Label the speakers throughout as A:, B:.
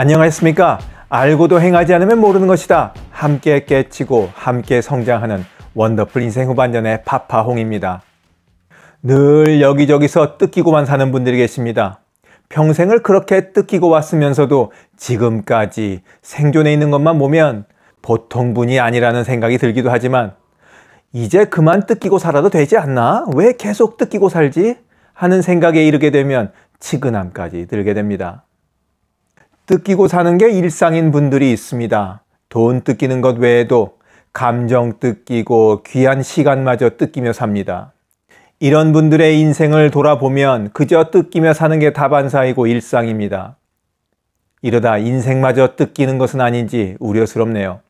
A: 안녕하십니까? 알고도 행하지 않으면 모르는 것이다. 함께 깨치고 함께 성장하는 원더풀 인생 후반전의 파파홍입니다. 늘 여기저기서 뜯기고만 사는 분들이 계십니다. 평생을 그렇게 뜯기고 왔으면서도 지금까지 생존해 있는 것만 보면 보통 분이 아니라는 생각이 들기도 하지만 이제 그만 뜯기고 살아도 되지 않나? 왜 계속 뜯기고 살지? 하는 생각에 이르게 되면 치근함까지 들게 됩니다. 뜯기고 사는 게 일상인 분들이 있습니다. 돈 뜯기는 것 외에도 감정 뜯기고 귀한 시간마저 뜯기며 삽니다. 이런 분들의 인생을 돌아보면 그저 뜯기며 사는 게 다반사이고 일상입니다. 이러다 인생마저 뜯기는 것은 아닌지 우려스럽네요.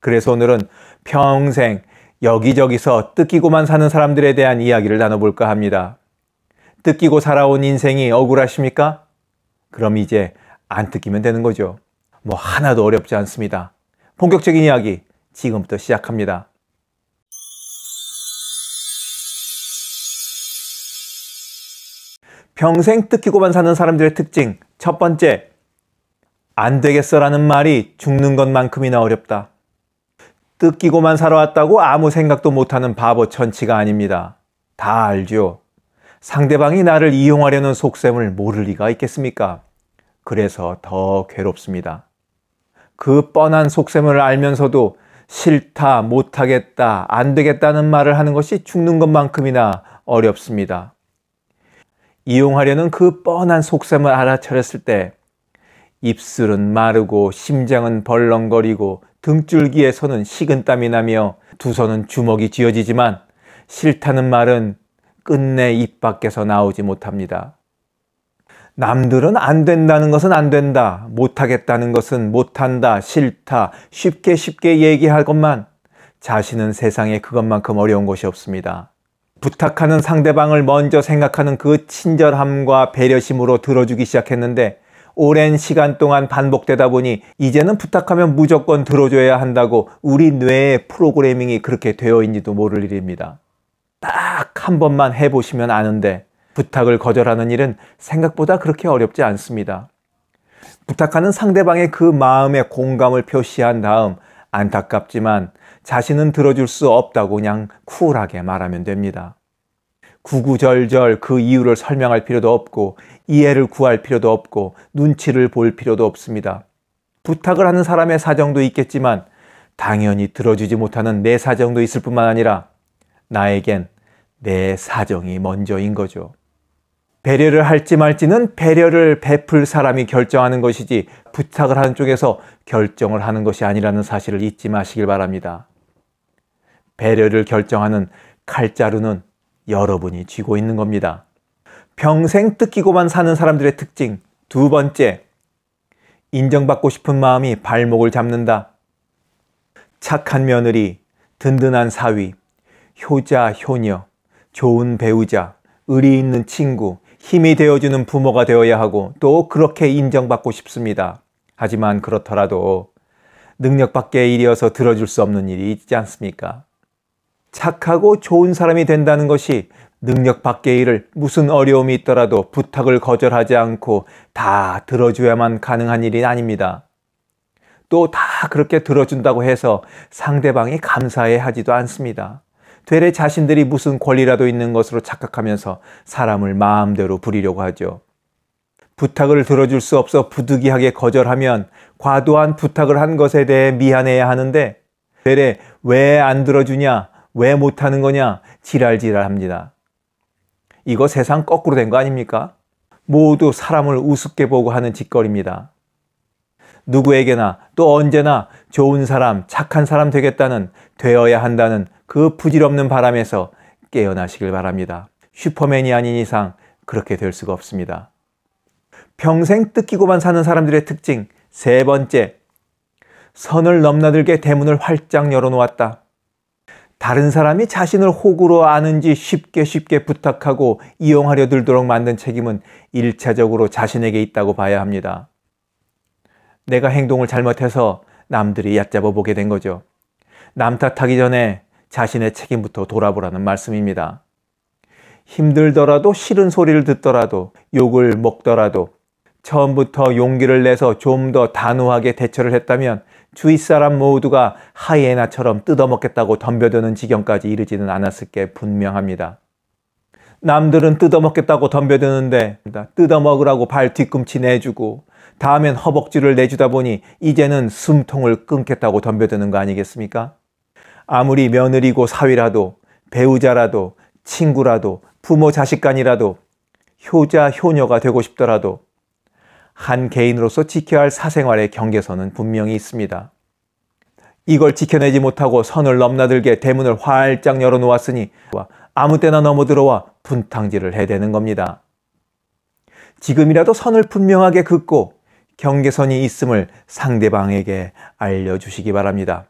A: 그래서 오늘은 평생 여기저기서 뜯기고만 사는 사람들에 대한 이야기를 나눠볼까 합니다. 뜯기고 살아온 인생이 억울하십니까? 그럼 이제 안 뜯기면 되는 거죠. 뭐 하나도 어렵지 않습니다. 본격적인 이야기 지금부터 시작합니다. 평생 뜯기고만 사는 사람들의 특징 첫 번째, 안 되겠어라는 말이 죽는 것만큼이나 어렵다. 뜯기고만 살아왔다고 아무 생각도 못하는 바보 천치가 아닙니다. 다 알죠. 상대방이 나를 이용하려는 속셈을 모를 리가 있겠습니까? 그래서 더 괴롭습니다. 그 뻔한 속셈을 알면서도 싫다, 못하겠다, 안 되겠다는 말을 하는 것이 죽는 것만큼이나 어렵습니다. 이용하려는 그 뻔한 속셈을 알아차렸을 때 입술은 마르고 심장은 벌렁거리고 등줄기에서는 식은땀이 나며 두 손은 주먹이 쥐어지지만 싫다는 말은 끝내 입 밖에서 나오지 못합니다. 남들은 안 된다는 것은 안 된다, 못하겠다는 것은 못한다, 싫다, 쉽게 쉽게 얘기할 것만 자신은 세상에 그것만큼 어려운 것이 없습니다. 부탁하는 상대방을 먼저 생각하는 그 친절함과 배려심으로 들어주기 시작했는데 오랜 시간 동안 반복되다 보니 이제는 부탁하면 무조건 들어줘야 한다고 우리 뇌의 프로그래밍이 그렇게 되어 있는지도 모를 일입니다. 딱 한 번만 해보시면 아는데 부탁을 거절하는 일은 생각보다 그렇게 어렵지 않습니다. 부탁하는 상대방의 그 마음의 공감을 표시한 다음 안타깝지만 자신은 들어줄 수 없다고 그냥 쿨하게 말하면 됩니다. 구구절절 그 이유를 설명할 필요도 없고 이해를 구할 필요도 없고 눈치를 볼 필요도 없습니다. 부탁을 하는 사람의 사정도 있겠지만 당연히 들어주지 못하는 내 사정도 있을 뿐만 아니라 나에겐 내 사정이 먼저인 거죠. 배려를 할지 말지는 배려를 베풀 사람이 결정하는 것이지 부탁을 하는 쪽에서 결정을 하는 것이 아니라는 사실을 잊지 마시길 바랍니다. 배려를 결정하는 칼자루는 여러분이 쥐고 있는 겁니다. 평생 뜯기고만 사는 사람들의 특징 두 번째, 인정받고 싶은 마음이 발목을 잡는다. 착한 며느리, 든든한 사위, 효자, 효녀, 좋은 배우자, 의리 있는 친구, 힘이 되어주는 부모가 되어야 하고 또 그렇게 인정받고 싶습니다. 하지만 그렇더라도 능력 밖의 일이어서 들어줄 수 없는 일이 있지 않습니까? 착하고 좋은 사람이 된다는 것이 능력 밖의 일을 무슨 어려움이 있더라도 부탁을 거절하지 않고 다 들어줘야만 가능한 일이 아닙니다. 또 다 그렇게 들어준다고 해서 상대방이 감사해 하지도 않습니다. 되레 자신들이 무슨 권리라도 있는 것으로 착각하면서 사람을 마음대로 부리려고 하죠. 부탁을 들어줄 수 없어 부득이하게 거절하면 과도한 부탁을 한 것에 대해 미안해야 하는데 되레 왜 안 들어주냐, 왜 못하는 거냐 지랄지랄 합니다. 이거 세상 거꾸로 된 거 아닙니까? 모두 사람을 우습게 보고 하는 짓거리입니다. 누구에게나 또 언제나 좋은 사람, 착한 사람 되겠다는 되어야 한다는 그 부질없는 바람에서 깨어나시길 바랍니다. 슈퍼맨이 아닌 이상 그렇게 될 수가 없습니다. 평생 뜯기고만 사는 사람들의 특징 세 번째, 선을 넘나들게 대문을 활짝 열어놓았다. 다른 사람이 자신을 호구로 아는지 쉽게 쉽게 부탁하고 이용하려 들도록 만든 책임은 일차적으로 자신에게 있다고 봐야 합니다. 내가 행동을 잘못해서 남들이 얕잡아 보게 된 거죠. 남 탓하기 전에 자신의 책임부터 돌아보라는 말씀입니다. 힘들더라도 싫은 소리를 듣더라도 욕을 먹더라도 처음부터 용기를 내서 좀 더 단호하게 대처를 했다면 주위 사람 모두가 하이에나처럼 뜯어먹겠다고 덤벼드는 지경까지 이르지는 않았을 게 분명합니다. 남들은 뜯어먹겠다고 덤벼드는데 뜯어먹으라고 발 뒤꿈치 내주고 다음엔 허벅지를 내주다 보니 이제는 숨통을 끊겠다고 덤벼드는 거 아니겠습니까? 아무리 며느리고 사위라도 배우자라도 친구라도 부모 자식 간이라도 효자 효녀가 되고 싶더라도 한 개인으로서 지켜야 할 사생활의 경계선은 분명히 있습니다. 이걸 지켜내지 못하고 선을 넘나들게 대문을 활짝 열어놓았으니 아무 때나 넘어들어와 분탕질을 해대는 겁니다. 지금이라도 선을 분명하게 긋고 경계선이 있음을 상대방에게 알려주시기 바랍니다.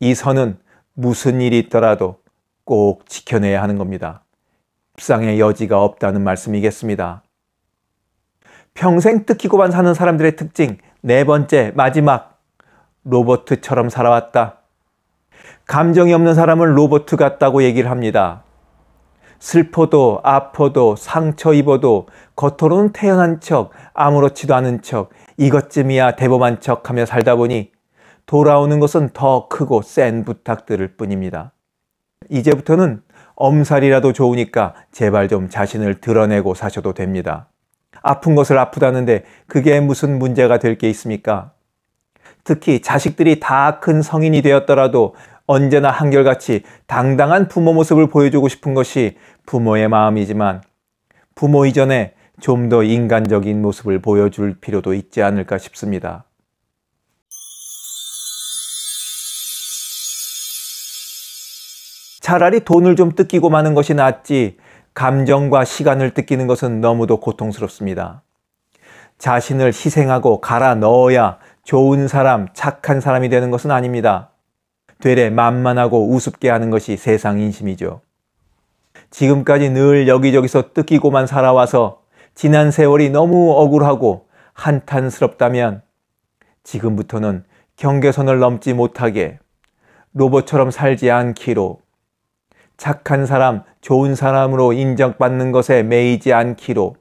A: 이 선은 무슨 일이 있더라도 꼭 지켜내야 하는 겁니다. 입상의 여지가 없다는 말씀이겠습니다. 평생 뜯기고만 사는 사람들의 특징, 네 번째, 마지막. 로버트처럼 살아왔다. 감정이 없는 사람은 로버트 같다고 얘기를 합니다. 슬퍼도 아퍼도 상처 입어도 겉으로는 태연한 척 아무렇지도 않은 척 이것쯤이야 대범한 척 하며 살다 보니 돌아오는 것은 더 크고 센 부탁들을 뿐입니다. 이제부터는 엄살이라도 좋으니까 제발 좀 자신을 드러내고 사셔도 됩니다. 아픈 것을 아프다는데 그게 무슨 문제가 될 게 있습니까? 특히 자식들이 다 큰 성인이 되었더라도 언제나 한결같이 당당한 부모 모습을 보여주고 싶은 것이 부모의 마음이지만 부모 이전에 좀 더 인간적인 모습을 보여줄 필요도 있지 않을까 싶습니다. 차라리 돈을 좀 뜯기고 마는 것이 낫지 감정과 시간을 뜯기는 것은 너무도 고통스럽습니다. 자신을 희생하고 갈아 넣어야 좋은 사람, 착한 사람이 되는 것은 아닙니다. 되레 만만하고 우습게 하는 것이 세상 인심이죠. 지금까지 늘 여기저기서 뜯기고만 살아와서 지난 세월이 너무 억울하고 한탄스럽다면 지금부터는 경계선을 넘지 못하게 로봇처럼 살지 않기로 착한 사람, 좋은 사람으로 인정받는 것에 매이지 않기로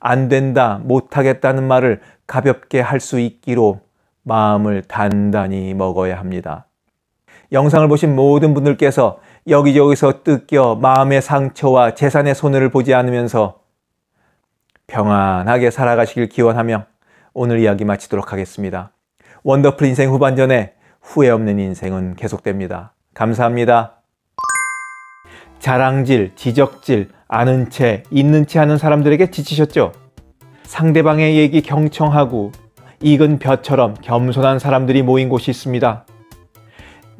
A: 안 된다, 못하겠다는 말을 가볍게 할 수 있기로 마음을 단단히 먹어야 합니다. 영상을 보신 모든 분들께서 여기저기서 뜯겨 마음의 상처와 재산의 손해를 보지 않으면서 평안하게 살아가시길 기원하며 오늘 이야기 마치도록 하겠습니다. 원더풀 인생 후반전에 후회 없는 인생은 계속됩니다. 감사합니다. 자랑질, 지적질, 아는 채, 있는 채 하는 사람들에게 지치셨죠? 상대방의 얘기 경청하고 익은 벼처럼 겸손한 사람들이 모인 곳이 있습니다.